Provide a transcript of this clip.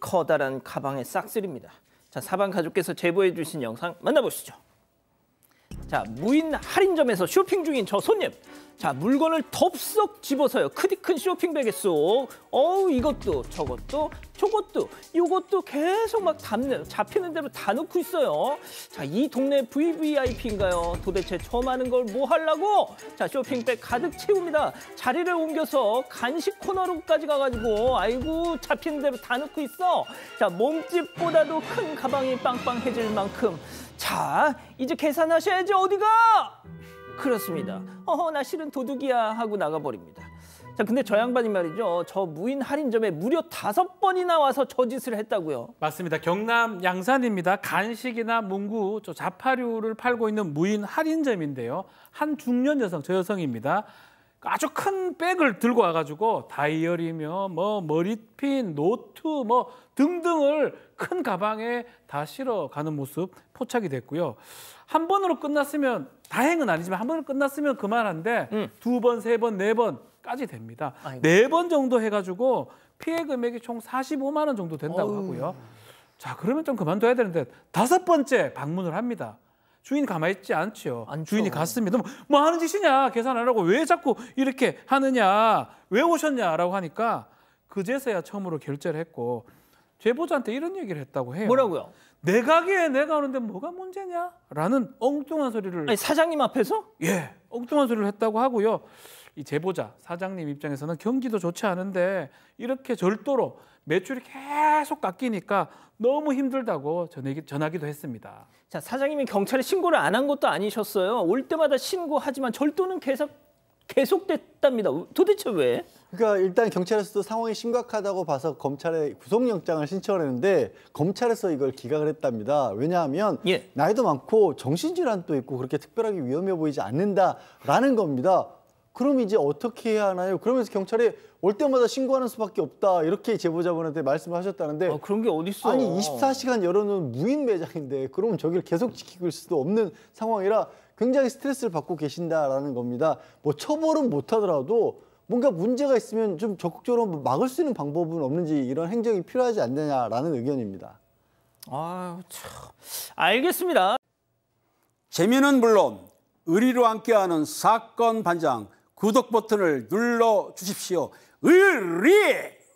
커다란 가방의 싹쓸입니다. 자, 사방 가족께서 제보해 주신 영상 만나보시죠. 자, 무인 할인점에서 쇼핑 중인 저 손님. 자, 물건을 덥석 집어서요. 크디큰 쇼핑백에 쏙. 어우, 이것도 저것도 저것도 이것도 계속 막 담는 잡히는 대로 다놓고 있어요. 자, 이 동네 VVIP인가요? 도대체 처음 하는 걸 뭐 하려고? 자, 쇼핑백 가득 채웁니다. 자리를 옮겨서 간식 코너로까지 가가지고 아이고 잡히는 대로 다놓고 있어. 자, 몸집보다도 큰 가방이 빵빵해질 만큼 자, 이제 계산하셔야지 어디가? 그렇습니다. 어허 나 실은 도둑이야 하고 나가버립니다. 자 근데 저 양반이 말이죠. 저 무인 할인점에 무려 다섯 번이나 와서 저 짓을 했다고요. 맞습니다. 경남 양산입니다. 간식이나 문구, 저 자파류를 팔고 있는 무인 할인점인데요. 한 중년 여성, 저 여성입니다. 아주 큰 백을 들고 와가지고 다이어리며 뭐 머리핀, 노트 뭐 등등을 큰 가방에 다 실어 가는 모습 포착이 됐고요. 한 번으로 끝났으면 다행은 아니지만 한 번으로 끝났으면 그만한데 음. 두 번, 세 번, 네 번까지 됩니다. 네 번 정도 해가지고 피해 금액이 총 45만 원 정도 된다고 어우. 하고요. 자 그러면 좀 그만둬야 되는데 다섯 번째 방문을 합니다. 주인 이 가만히 있지 않죠. 주인이 갔습니다. 뭐, 뭐 하는 짓이냐? 계산하라고 왜 자꾸 이렇게 하느냐? 왜 오셨냐라고 하니까 그제서야 처음으로 결제를 했고 제보자한테 이런 얘기를 했다고 해요. 뭐라고요? 내 가게에 내가 오는데 뭐가 문제냐? 라는 엉뚱한 소리를 아니, 사장님 앞에서? 예. 엉뚱한 소리를 했다고 하고요. 이 제보자 사장님 입장에서는 경기도 좋지 않은데 이렇게 절도로 매출이 계속 깎이니까 너무 힘들다고 전하기, 전하기도 했습니다. 자 사장님이 경찰에 신고를 안 한 것도 아니셨어요. 올 때마다 신고하지만 절도는 계속 계속됐답니다. 도대체 왜? 그러니까 일단 경찰에서도 상황이 심각하다고 봐서 검찰에 구속영장을 신청을 했는데 검찰에서 이걸 기각을 했답니다. 왜냐하면 예. 나이도 많고 정신질환도 있고 그렇게 특별하게 위험해 보이지 않는다라는 겁니다. 그럼 이제 어떻게 해야 하나요? 그러면서 경찰에 올 때마다 신고하는 수밖에 없다 이렇게 제보자분한테 말씀을 하셨다는데 아, 그런 게 어딨어 아니 24시간 열어놓은 무인 매장인데 그러 저기를 계속 지키 수도 없는 상황이라 굉장히 스트레스를 받고 계신다라는 겁니다 뭐 처벌은 못하더라도 뭔가 문제가 있으면 좀 적극적으로 막을 수 있는 방법은 없는지 이런 행정이 필요하지 않느냐라는 의견입니다 아유 참 알겠습니다 재미는 물론 의리로 함께하는 사건 반장 구독 버튼을 눌러 주십시오. 의리!